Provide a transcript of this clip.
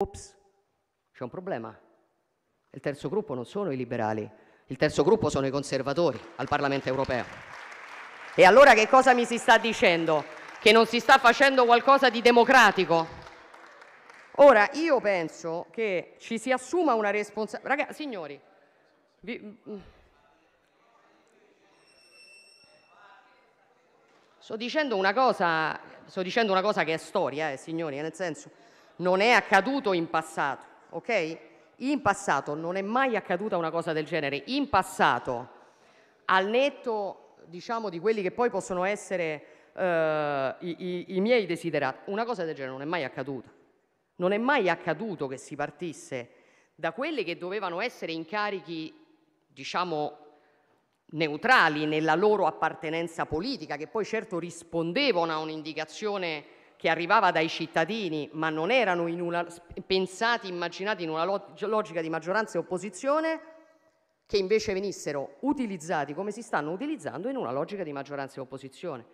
Ops, c'è un problema. Il terzo gruppo non sono i liberali, il terzo gruppo sono i conservatori al Parlamento europeo. E allora che cosa mi si sta dicendo? Che non si sta facendo qualcosa di democratico? Ora, io penso che ci si assuma una responsabilità. Ragazzi, signori, vi... Mm. sto, dicendo cosa, sto dicendo una cosa che è storia, eh, signori, eh, nel senso non è accaduto in passato, ok? In passato non è mai accaduta una cosa del genere. In passato, al netto diciamo, di quelli che poi possono essere eh, i, i, i miei desiderati, una cosa del genere non è mai accaduta. Non è mai accaduto che si partisse da quelli che dovevano essere incarichi, diciamo, neutrali nella loro appartenenza politica, che poi certo rispondevano a un'indicazione che arrivava dai cittadini ma non erano in una, pensati, immaginati in una logica di maggioranza e opposizione, che invece venissero utilizzati come si stanno utilizzando in una logica di maggioranza e opposizione.